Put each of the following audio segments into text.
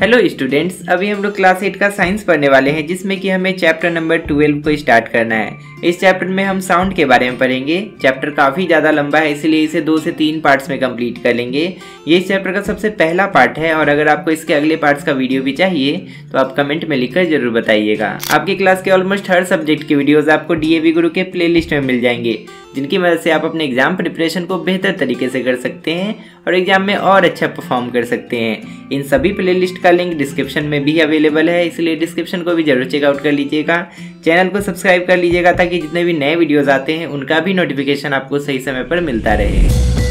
Hello students अभी हम लोग क्लास एट का साइंस पढ़ने वाले हैं जिसमें कि हमें चैप्टर नंबर ट्वेल्व को स्टार्ट करना है इस चैप्टर में हम साउंड के बारे में पढ़ेंगे चैप्टर काफ़ी ज़्यादा लंबा है इसलिए इसे दो से तीन पार्ट्स में कंप्लीट कर लेंगे ये इस चैप्टर का सबसे पहला पार्ट है और अगर आपको इसके अगले पार्ट्स का वीडियो भी चाहिए तो आप कमेंट में लिखकर जरूर बताइएगा आपकी क्लास के ऑलमोस्ट हर सब्जेक्ट की वीडियोज़ आपको डी गुरु के प्ले में मिल जाएंगे जिनकी मदद से आप अपने एग्ज़ाम प्रिपरेशन को बेहतर तरीके से कर सकते हैं और एग्ज़ाम में और अच्छा परफॉर्म कर सकते हैं इन सभी प्लेलिस्ट का लिंक डिस्क्रिप्शन में भी अवेलेबल है इसलिए डिस्क्रिप्शन को भी जरूर चेकआउट कर लीजिएगा चैनल को सब्सक्राइब कर लीजिएगा ताकि जितने भी नए वीडियोज़ आते हैं उनका भी नोटिफिकेशन आपको सही समय पर मिलता रहे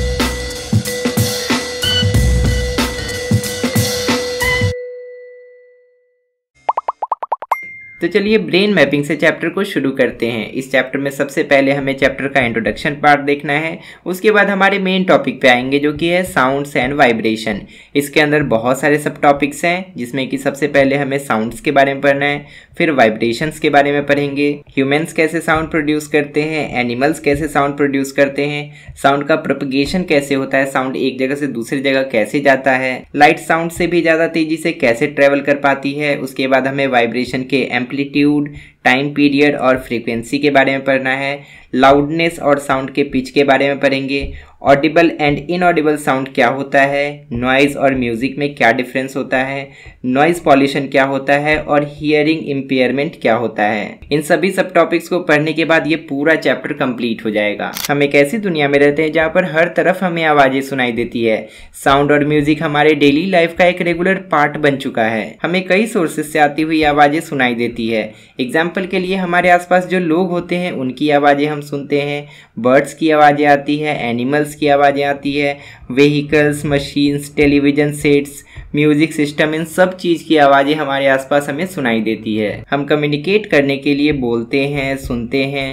तो चलिए ब्रेन मैपिंग से चैप्टर को शुरू करते हैं इस चैप्टर में सबसे पहले हमें चैप्टर का इंट्रोडक्शन पार्ट देखना है उसके बाद हमारे मेन टॉपिक पे आएंगे जो कि है साउंड्स एंड वाइब्रेशन इसके अंदर बहुत सारे सब टॉपिक्स हैं जिसमें कि सबसे पहले हमें साउंड्स के बारे में पढ़ना है फिर वाइब्रेशंस के बारे में पढ़ेंगे ह्यूमन्स कैसे साउंड प्रोड्यूस करते हैं एनिमल्स कैसे साउंड प्रोड्यूस करते हैं साउंड का प्रोपगेशन कैसे होता है साउंड एक जगह से दूसरी जगह कैसे जाता है लाइट साउंड से भी ज़्यादा तेजी से कैसे ट्रेवल कर पाती है उसके बाद हमें वाइब्रेशन के एम एम्पलीट्यूड टाइम पीरियड और फ्रीक्वेंसी के बारे में पढ़ना है लाउडनेस और साउंड के पिच के बारे में पढ़ेंगे ऑडिबल एंड इनऑडिबल साउंड क्या होता है नॉइज़ और म्यूज़िक में क्या डिफरेंस होता है नॉइज़ पॉल्यूशन क्या होता है और हियरिंग इम्पेयरमेंट क्या होता है इन सभी सब टॉपिक्स को पढ़ने के बाद ये पूरा चैप्टर कंप्लीट हो जाएगा हम एक ऐसी दुनिया में रहते हैं जहाँ पर हर तरफ हमें आवाज़ें सुनाई देती है साउंड और म्यूज़िक हमारे डेली लाइफ का एक रेगुलर पार्ट बन चुका है हमें कई सोर्सेस से आती हुई आवाज़ें सुनाई देती है एग्जाम्पल के लिए हमारे आसपास जो लोग होते हैं उनकी आवाज़ें हम हम सुनते हैं बर्ड्स की आवाज़ें आती है एनिमल्स की आवाज़ें आती है vehicles machines television sets music system इन सब चीज़ की आवाज़ें हमारे आसपास हमें सुनाई देती है हम कम्युनिकेट करने के लिए बोलते हैं सुनते हैं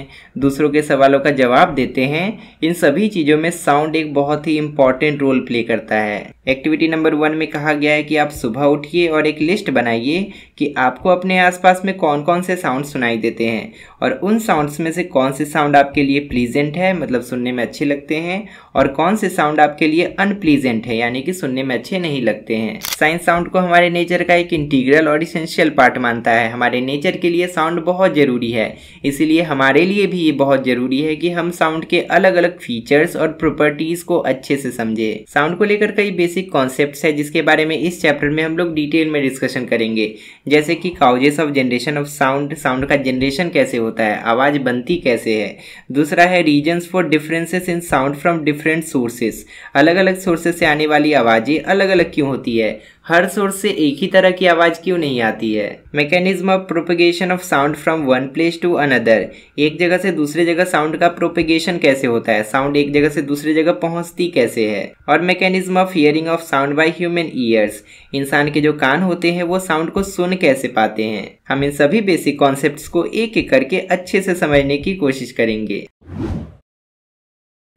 दूसरों के सवालों का जवाब देते हैं इन सभी चीज़ों में साउंड एक बहुत ही इम्पॉर्टेंट रोल प्ले करता है एक्टिविटी नंबर वन में कहा गया है कि आप सुबह उठिए और एक लिस्ट बनाइए कि आपको अपने आसपास में कौन कौन से साउंड सुनाई देते हैं और उन साउंड्स में से कौन से साउंड आपके लिए प्लीजेंट है मतलब सुनने में अच्छे लगते हैं और कौन से साउंड आपके लिए अनप्लीजेंट है यानी कि सुनने में अच्छे नहीं लगते हैं साइंस साउंड को हमारे नेचर का एक इंटीग्रल और इसेंशियल पार्ट मानता है हमारे नेचर के लिए साउंड बहुत ज़रूरी है इसीलिए हमारे लिए भी ये बहुत ज़रूरी है कि हम साउंड के अलग अलग फीचर्स और प्रॉपर्टीज़ को अच्छे से समझे साउंड को लेकर कई बेसिक कॉन्सेप्ट है जिसके बारे में इस चैप्टर में हम लोग डिटेल में डिस्कशन करेंगे जैसे कि causes of generation of sound sound का जनरेशन कैसे होता है आवाज़ बनती कैसे है दूसरा है reasons for differences in sound from different sources अलग अलग सोर्सेस से आने वाली आवाज़ें अलग अलग क्यों होती है हर सोर्स से एक ही तरह की आवाज़ क्यों नहीं आती है mechanism of propagation of sound from one place to another एक जगह से दूसरे जगह साउंड का प्रोपेगेशन कैसे होता है साउंड एक जगह से दूसरे जगह पहुंचती कैसे है और mechanism of hearing of sound by human ears इंसान के जो कान होते हैं वो साउंड को सुन कैसे पाते हैं हम इन सभी बेसिक कॉन्सेप्ट को एक एक करके अच्छे से समझने की कोशिश करेंगे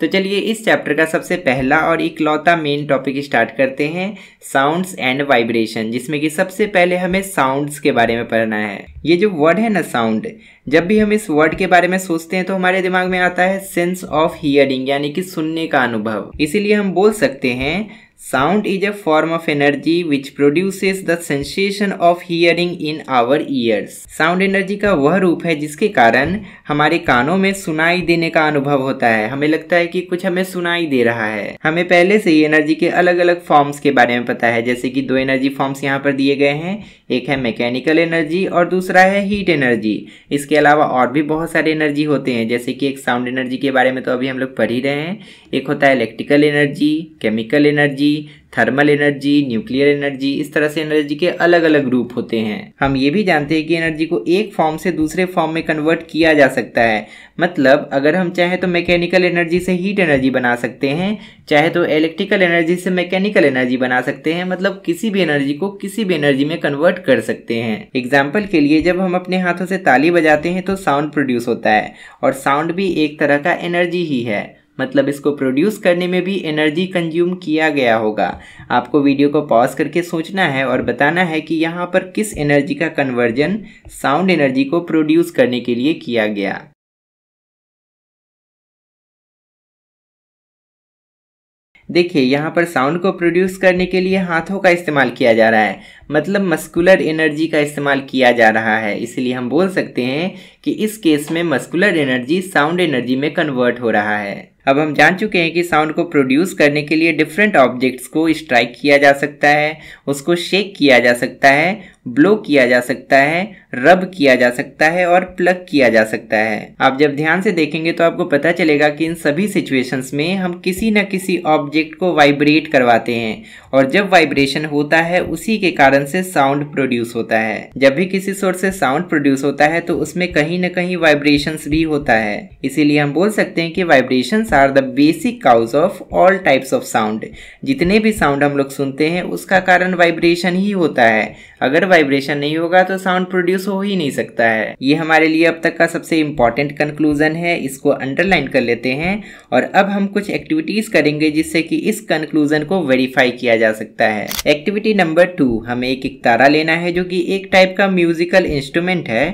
तो चलिए इस चैप्टर का सबसे पहला और इकलौता मेन टॉपिक स्टार्ट करते हैं साउंड्स एंड वाइब्रेशन जिसमें कि सबसे पहले हमें साउंड्स के बारे में पढ़ना है ये जो वर्ड है ना साउंड जब भी हम इस वर्ड के बारे में सोचते हैं तो हमारे दिमाग में आता है सेंस ऑफ हियरिंग यानी कि सुनने का अनुभव इसीलिए हम बोल सकते हैं Sound is a form of energy which produces the sensation of hearing in our ears. Sound energy का वह रूप है जिसके कारण हमारे कानों में सुनाई देने का अनुभव होता है हमें लगता है कि कुछ हमें सुनाई दे रहा है हमें पहले से ही एनर्जी के अलग अलग फॉर्म्स के बारे में पता है जैसे कि दो एनर्जी फॉर्म्स यहाँ पर दिए गए हैं एक है मैकेनिकल एनर्जी और दूसरा है हीट एनर्जी इसके अलावा और भी बहुत सारे एनर्जी होते हैं जैसे कि एक साउंड एनर्जी के बारे में तो अभी हम लोग पढ़ ही रहे हैं एक होता है electrical energy chemical energy thermal energy nuclear energy इस तरह से एनर्जी के अलग अलग रूप होते हैं हम ये भी जानते हैं कि एनर्जी को एक फॉर्म से दूसरे फॉर्म में कन्वर्ट किया जा सकता है मतलब अगर हम चाहे तो मैकेनिकल एनर्जी से हीट एनर्जी बना सकते हैं चाहे तो इलेक्ट्रिकल एनर्जी से मैकेनिकल एनर्जी बना सकते हैं मतलब किसी भी एनर्जी को किसी भी एनर्जी में कन्वर्ट कर सकते हैं एग्जाम्पल के लिए जब हम अपने हाथों से ताली बजाते हैं तो साउंड प्रोड्यूस होता है और साउंड भी एक तरह का एनर्जी ही है मतलब इसको प्रोड्यूस करने में भी एनर्जी कंज्यूम किया गया होगा आपको वीडियो को पॉज करके सोचना है और बताना है कि यहाँ पर किस एनर्जी का कन्वर्जन साउंड एनर्जी को प्रोड्यूस करने के लिए किया गया देखिए यहाँ पर साउंड को प्रोड्यूस करने के लिए हाथों का इस्तेमाल किया जा रहा है मतलब मस्कुलर एनर्जी का इस्तेमाल किया जा रहा है इसलिए हम बोल सकते हैं कि इस केस में मस्कुलर एनर्जी साउंड एनर्जी में कन्वर्ट हो रहा है अब हम जान चुके हैं कि साउंड को प्रोड्यूस करने के लिए डिफरेंट ऑब्जेक्ट्स को स्ट्राइक किया जा सकता है उसको शेक किया जा सकता है ब्लो किया जा सकता है रब किया जा सकता है और प्लग किया जा सकता है आप जब ध्यान से देखेंगे तो आपको पता चलेगा कि इन सभी सिचुएशंस में हम किसी न किसी ऑब्जेक्ट को वाइब्रेट करवाते हैं और जब वाइब्रेशन होता है उसी के कारण से साउंड प्रोड्यूस होता है जब भी किसी सोर्स से साउंड प्रोड्यूस होता है तो उसमें कहीं ना कहीं वाइब्रेशन भी होता है इसीलिए हम बोल सकते हैं कि vibration vibrations are the basic cause of all types of sound जितने भी साउंड हम लोग सुनते हैं उसका कारण वाइब्रेशन ही होता है अगर वाइब्रेशन नहीं होगा तो साउंड प्रोड्यूस हो ही नहीं सकता है ये हमारे लिए अब तक का सबसे इम्पॉर्टेंट कंक्लूजन है इसको अंडरलाइन कर लेते हैं और अब हम कुछ एक्टिविटीज करेंगे जिससे कि इस कंक्लूजन को वेरीफाई किया जा सकता है एक्टिविटी नंबर टू हमें एक एक तारा लेना है जो कि एक टाइप का म्यूजिकल इंस्ट्रूमेंट है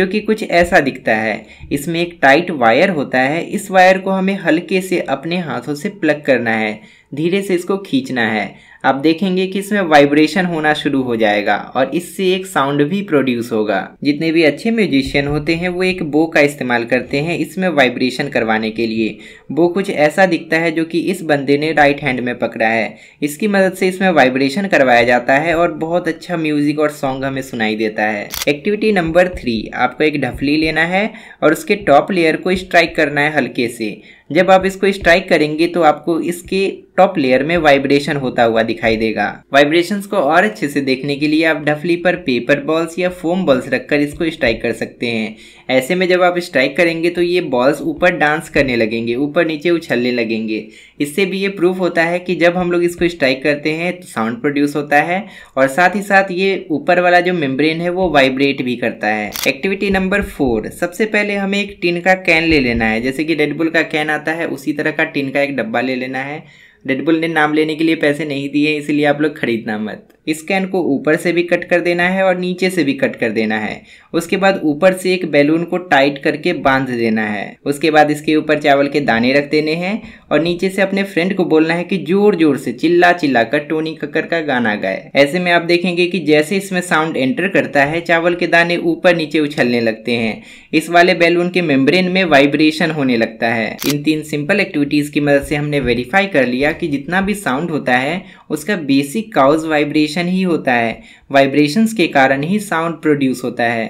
जो कि कुछ ऐसा दिखता है इसमें एक टाइट वायर होता है इस वायर को हमें हल्के हल्के से अपने हाथों से प्लग करना है धीरे से इसको खींचना है आप देखेंगे कि इसमें वाइब्रेशन होना शुरू हो जाएगा और इससे एक साउंड भी प्रोड्यूस होगा जितने भी अच्छे म्यूजिशियन होते हैं वो एक बो का इस्तेमाल करते हैं इसमें वाइब्रेशन करवाने के लिए बो कुछ ऐसा दिखता है जो कि इस बंदे ने राइट हैंड में पकड़ा है इसकी मदद से इसमें वाइब्रेशन करवाया जाता है और बहुत अच्छा म्यूजिक और सॉन्ग हमें सुनाई देता है एक्टिविटी नंबर थ्री आपको एक ढफली लेना है और उसके टॉप लेयर को स्ट्राइक करना है हल्के से जब आप इसको स्ट्राइक करेंगे तो आपको इसके टॉप लेयर में वाइब्रेशन होता हुआ दिखाई देगा वाइब्रेशन को और अच्छे से देखने के लिए आप डफली पर पेपर बॉल्स या फोम बॉल्स रखकर इसको स्ट्राइक कर सकते हैं ऐसे में जब आप स्ट्राइक करेंगे तो ये बॉल्स ऊपर डांस करने लगेंगे ऊपर नीचे उछलने लगेंगे इससे भी ये प्रूफ होता है कि जब हम लोग इसको स्ट्राइक करते हैं तो साउंड प्रोड्यूस होता है और साथ ही साथ ये ऊपर वाला जो मेम्ब्रेन है वो वाइब्रेट भी करता है एक्टिविटी नंबर फोर सबसे पहले हमें एक टिन का कैन ले लेना है जैसे कि रेडबुल का कैन आता है उसी तरह का टिन का एक डब्बा ले लेना है डेडपुल ने नाम लेने के लिए पैसे नहीं दिए इसलिए आप लोग खरीदना मत स्कैन को ऊपर से भी कट कर देना है और नीचे से भी कट कर देना है उसके बाद ऊपर से एक बैलून को टाइट करके बांध देना है उसके बाद इसके ऊपर चावल के दाने रख देने हैं और नीचे से अपने फ्रेंड को बोलना है कि जोर जोर से चिल्ला चिल्ला कर टोनी कक्कर का गाना गाए ऐसे में आप देखेंगे कि जैसे इसमें साउंड एंटर करता है चावल के दाने ऊपर नीचे उछलने लगते हैं इस वाले बैलून के मेम्ब्रेन में वाइब्रेशन होने लगता है इन तीन सिंपल एक्टिविटीज की मदद से हमने वेरीफाई कर लिया कि जितना भी साउंड होता है उसका बेसिक काउज वाइब्रेशन वाइब्रेशन ही होता है वाइब्रेशंस के कारण ही साउंड प्रोड्यूस होता है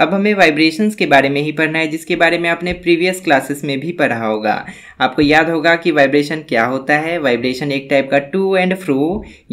अब हमें वाइब्रेशंस के बारे में ही पढ़ना है जिसके बारे में आपने प्रीवियस क्लासेस में भी पढ़ा होगा आपको याद होगा कि वाइब्रेशन क्या होता है वाइब्रेशन एक टाइप का टू एंड फ्रो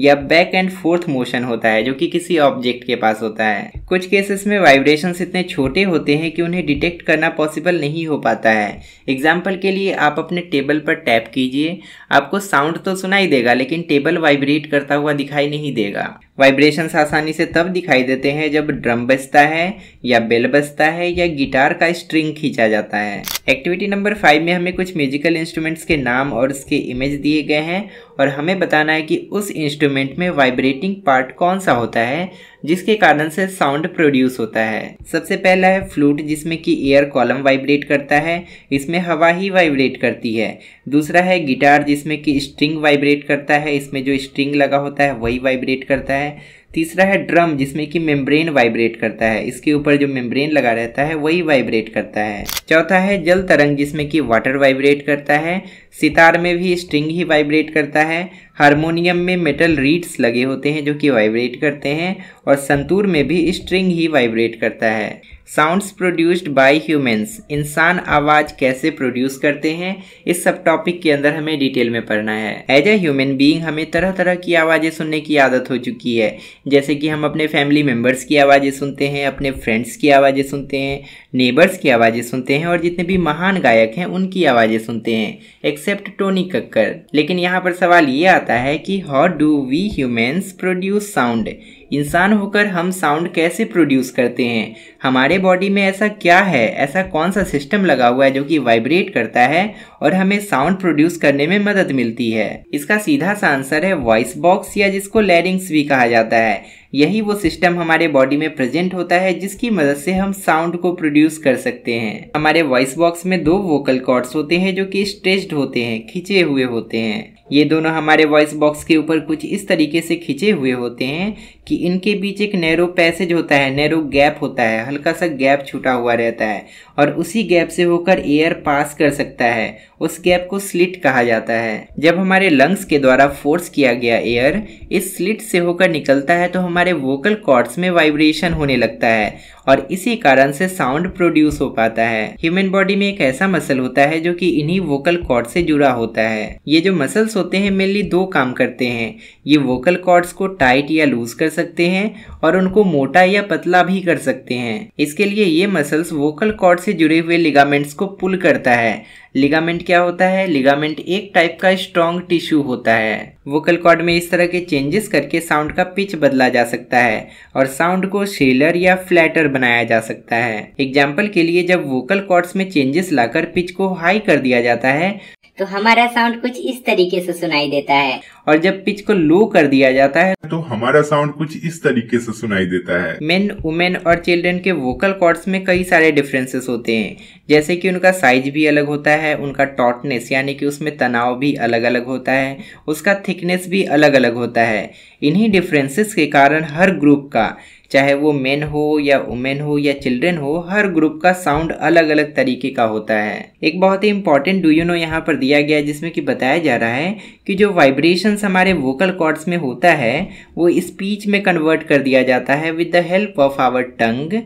या बैक एंड फोर्थ मोशन होता है जो कि किसी ऑब्जेक्ट के पास होता है कुछ केसेस में वाइब्रेशन इतने छोटे होते हैं कि उन्हें डिटेक्ट करना पॉसिबल नहीं हो पाता है एग्जाम्पल के लिए आप अपने टेबल पर टैप कीजिए आपको साउंड तो सुनाई देगा लेकिन टेबल वाइब्रेट करता हुआ दिखाई नहीं देगा वाइब्रेशंस आसानी से तब दिखाई देते हैं जब ड्रम बजता है या बेल बजता है या गिटार का स्ट्रिंग खींचा जाता है एक्टिविटी नंबर फाइव में हमें कुछ म्यूजिकल इंस्ट्रूमेंट्स के नाम और उसके इमेज दिए गए हैं और हमें बताना है कि उस इंस्ट्रूमेंट में वाइब्रेटिंग पार्ट कौन सा होता है जिसके कारण से साउंड प्रोड्यूस होता है सबसे पहला है फ्लूट जिसमें कि एयर कॉलम वाइब्रेट करता है इसमें हवा ही वाइब्रेट करती है दूसरा है गिटार जिसमें कि स्ट्रिंग वाइब्रेट करता है इसमें जो स्ट्रिंग लगा होता है वही वाइब्रेट करता है तीसरा है ड्रम जिसमें कि मेम्ब्रेन वाइब्रेट करता है इसके ऊपर जो मेम्ब्रेन लगा रहता है वही वाइब्रेट करता है चौथा है जल तरंग जिसमें कि वाटर वाइब्रेट करता है सितार में भी स्ट्रिंग ही वाइब्रेट करता है हारमोनियम में मेटल रीड्स लगे होते हैं जो कि वाइब्रेट करते हैं और संतूर में भी स्ट्रिंग ही वाइब्रेट करता है साउंड्स प्रोड्यूस्ड बाय ह्यूमंस इंसान आवाज़ कैसे प्रोड्यूस करते हैं इस सब टॉपिक के अंदर हमें डिटेल में पढ़ना है एज ए ह्यूमन बीइंग हमें तरह तरह की आवाज़ें सुनने की आदत हो चुकी है जैसे कि हम अपने फैमिली मेम्बर्स की आवाज़ें सुनते हैं अपने फ्रेंड्स की आवाज़ें सुनते हैं नेबर्स की आवाज़ें सुनते हैं और जितने भी महान गायक हैं उनकी आवाज़ें सुनते हैं एक्सेप्ट टोनी कक्कर लेकिन यहाँ पर सवाल ये आता है कि how do we humans produce sound इंसान होकर हम साउंड कैसे प्रोड्यूस करते हैं हमारे बॉडी में ऐसा क्या है ऐसा कौन सा सिस्टम लगा हुआ है जो कि वाइब्रेट करता है और हमें साउंड प्रोड्यूस करने में मदद मिलती है इसका सीधा सा आंसर है वॉइस बॉक्स या जिसको लैरिंग्स भी कहा जाता है यही वो सिस्टम हमारे बॉडी में प्रेजेंट होता है जिसकी मदद से हम साउंड को प्रोड्यूस कर सकते हैं हमारे वॉइस बॉक्स में दो वोकल कॉर्ड्स होते हैं जो कि स्ट्रेस्ड होते हैं खींचे हुए होते हैं ये दोनों हमारे वॉइस बॉक्स के ऊपर कुछ इस तरीके से खिंचे हुए होते हैं कि इनके बीच एक नैरो पैसेज होता है नैरो गैप होता है हल्का सा गैप छूटा हुआ रहता है और उसी गैप से होकर एयर पास कर सकता है उस गैप को स्लिट कहा जाता है जब हमारे लंग्स के द्वारा फोर्स किया गया एयर इस स्लिट से होकर निकलता है तो हमारे वोकल कॉर्ड्स में वाइब्रेशन होने लगता है और इसी कारण से साउंड प्रोड्यूस हो पाता है ह्यूमन बॉडी में एक ऐसा मसल होता है जो कि इन्हीं वोकल कॉर्ड से जुड़ा होता है ये जो मसल्स होते हैं मेनली दो काम करते हैं ये वोकल कॉर्ड्स को टाइट या लूज कर सकते हैं और उनको मोटा या पतला भी कर सकते हैं इसके लिए ये मसल्स वोकल कॉर्ड से जुड़े हुए लिगामेंट्स को पुल करता है लिगामेंट क्या होता है लिगामेंट एक टाइप का स्ट्रॉन्ग टिश्यू होता है वोकल कॉर्ड में इस तरह के चेंजेस करके साउंड का पिच बदला जा सकता है और साउंड को शेलर या फ्लैटर बनाया जा सकता है एग्जाम्पल के लिए जब वोकल कॉर्ड्स में चेंजेस लाकर पिच को हाई कर दिया जाता है तो हमारा साउंड कुछ इस तरीके से सुनाई देता है और जब पिच को लो कर दिया जाता है तो हमारा साउंड कुछ इस तरीके से सुनाई देता है मेन वुमेन और चिल्ड्रन के वोकल कॉर्ड्स में कई सारे डिफरेंसेस होते हैं जैसे कि उनका साइज भी अलग होता है उनका टॉटनेस यानी कि उसमें तनाव भी अलग अलग होता है उसका थिकनेस भी अलग अलग होता है इन्हीं डिफरेंसेस के कारण हर ग्रुप का चाहे वो मेन हो या वुमेन हो या चिल्ड्रेन हो हर ग्रुप का साउंड अलग अलग तरीके का होता है एक बहुत ही इंपॉर्टेंट डू यू नो यहाँ पर दिया गया है जिसमें कि बताया जा रहा है कि जो वाइब्रेशंस हमारे वोकल कॉर्ड्स में होता है वो स्पीच में कन्वर्ट कर दिया जाता है with the help of our tongue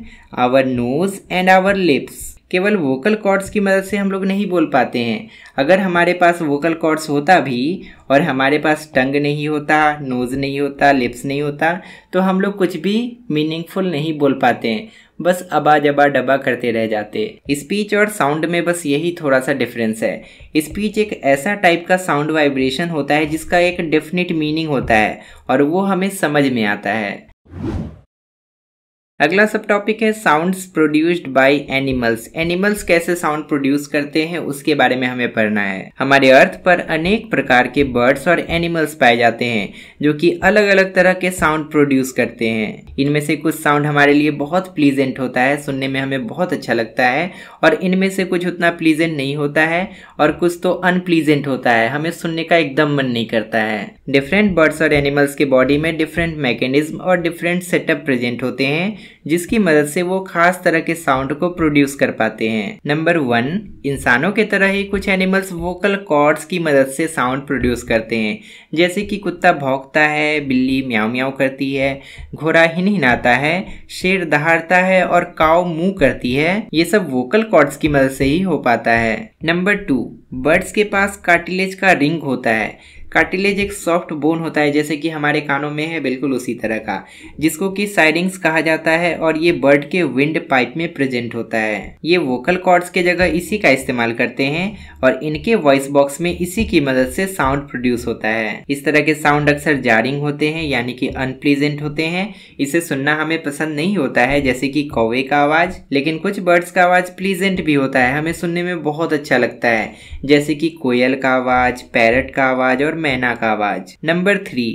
our nose and our lips केवल वोकल कॉर्ड्स की मदद से हम लोग नहीं बोल पाते हैं अगर हमारे पास वोकल कॉर्ड्स होता भी और हमारे पास टंग नहीं होता नोज़ नहीं होता लिप्स नहीं होता तो हम लोग कुछ भी मीनिंगफुल नहीं बोल पाते हैं बस अबा जबा डबा करते रह जाते स्पीच और साउंड में बस यही थोड़ा सा डिफरेंस है स्पीच एक ऐसा टाइप का साउंड वाइब्रेशन होता है जिसका एक डेफिनेट मीनिंग होता है और वो हमें समझ में आता है अगला सब टॉपिक है sounds produced by animals animals कैसे साउंड प्रोड्यूस करते हैं उसके बारे में हमें पढ़ना है हमारे अर्थ पर अनेक प्रकार के बर्ड्स और एनिमल्स पाए जाते हैं जो कि अलग अलग तरह के साउंड प्रोड्यूस करते हैं इनमें से कुछ साउंड हमारे लिए बहुत प्लीजेंट होता है सुनने में हमें बहुत अच्छा लगता है और इनमें से कुछ उतना प्लीजेंट नहीं होता है और कुछ तो अनप्लीजेंट होता है हमें सुनने का एकदम मन नहीं करता है डिफरेंट बर्ड्स और एनिमल्स के बॉडी में डिफरेंट मैकेनिज्म और डिफरेंट सेटअप प्रेजेंट होते हैं जिसकी मदद से वो खास तरह के साउंड को प्रोड्यूस कर पाते हैं नंबर वन इंसानों की तरह ही कुछ एनिमल्स वोकल कॉर्ड्स की मदद से साउंड प्रोड्यूस करते हैं जैसे कि कुत्ता भौंकता है बिल्ली म्याव म्याव करती है घोड़ा हिनाता है शेर दहाड़ता है और काव मुंह करती है ये सब वोकल कॉर्ड्स की मदद से ही हो पाता है नंबर टू बर्ड्स के पास कार्टिलेज का रिंग होता है कार्टिलेज एक सॉफ्ट बोन होता है जैसे कि हमारे कानों में है बिल्कुल उसी तरह का जिसको कि साइरिंग्स कहा जाता है और ये बर्ड के विंड पाइप में प्रेजेंट होता है ये वोकल कॉर्ड्स के जगह इसी का इस्तेमाल करते हैं और इनके वॉइस बॉक्स में इसी की मदद से साउंड प्रोड्यूस होता है इस तरह के साउंड अक्सर जारिंग होते हैं यानी कि अनप्लीजेंट होते हैं इसे सुनना हमें पसंद नहीं होता है जैसे कि कौवे का आवाज लेकिन कुछ बर्ड्स का आवाज प्लीजेंट भी होता है हमें सुनने में बहुत अच्छा लगता है जैसे कि कोयल का आवाज पैरट का आवाज और मैना का आवाज नंबर थ्री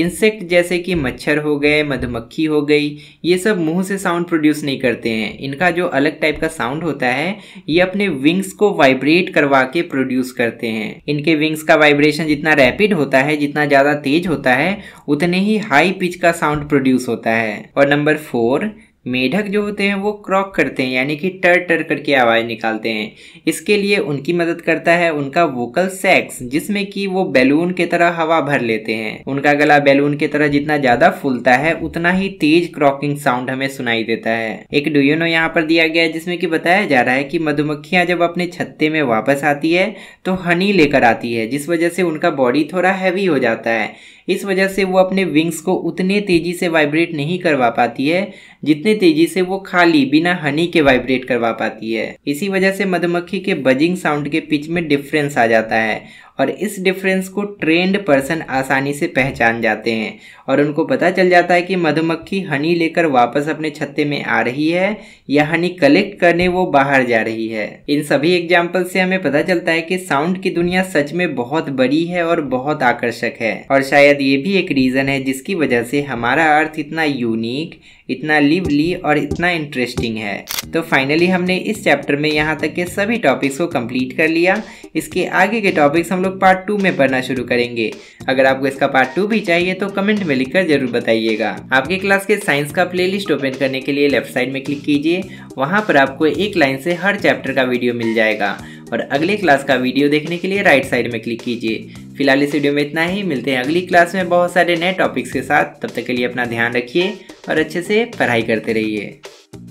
इंसेक्ट जैसे कि मच्छर हो गए मधुमक्खी हो गई ये सब मुंह से साउंड प्रोड्यूस नहीं करते हैं इनका जो अलग टाइप का साउंड होता है ये अपने विंग्स को वाइब्रेट करवा के प्रोड्यूस करते हैं इनके विंग्स का वाइब्रेशन जितना रैपिड होता है जितना ज़्यादा तेज होता है उतने ही हाई पिच का साउंड प्रोड्यूस होता है और नंबर फोर मेढक जो होते हैं वो क्रॉक करते हैं यानी कि टर टर करके आवाज़ निकालते हैं इसके लिए उनकी मदद करता है उनका वोकल सैक्स जिसमें कि वो बैलून की तरह हवा भर लेते हैं उनका गला बैलून की तरह जितना ज़्यादा फूलता है उतना ही तेज क्रॉकिंग साउंड हमें सुनाई देता है एक डुयोनो यहाँ पर दिया गया है जिसमें कि बताया जा रहा है कि मधुमक्खियाँ जब अपने छत्ते में वापस आती है तो हनी लेकर आती है जिस वजह से उनका बॉडी थोड़ा हैवी हो जाता है इस वजह से वो अपने विंग्स को उतने तेज़ी से वाइब्रेट नहीं करवा पाती है जितने तेज़ी से वो खाली बिना हनी के वाइब्रेट करवा पाती है इसी वजह से मधुमक्खी के बजिंग साउंड के पिच में डिफरेंस आ जाता है और इस डिफरेंस को ट्रेंड पर्सन आसानी से पहचान जाते हैं और उनको पता चल जाता है कि मधुमक्खी हनी लेकर वापस अपने छत्ते में आ रही है या हनी कलेक्ट करने वो बाहर जा रही है इन सभी एग्जाम्पल से हमें पता चलता है कि साउंड की दुनिया सच में बहुत बड़ी है और बहुत आकर्षक है और शायद ये भी एक रीजन है जिसकी वजह से हमारा अर्थ इतना यूनिक इतना लिवली और इतना इंटरेस्टिंग है तो फाइनली हमने इस चैप्टर में यहाँ तक के सभी टॉपिक्स को कंप्लीट कर लिया इसके आगे के टॉपिक्स हम लोग पार्ट टू में पढ़ना शुरू करेंगे अगर आपको इसका पार्ट टू भी चाहिए तो कमेंट में लिखकर जरूर बताइएगा आपके क्लास के साइंस का प्लेलिस्ट ओपन करने के लिए लेफ्ट साइड में क्लिक कीजिए वहाँ पर आपको एक लाइन से हर चैप्टर का वीडियो मिल जाएगा और अगले क्लास का वीडियो देखने के लिए राइट साइड में क्लिक कीजिए फिलहाल इस वीडियो में इतना ही मिलते हैं अगली क्लास में बहुत सारे नए टॉपिक्स के साथ तब तक के लिए अपना ध्यान रखिए और अच्छे से पढ़ाई करते रहिए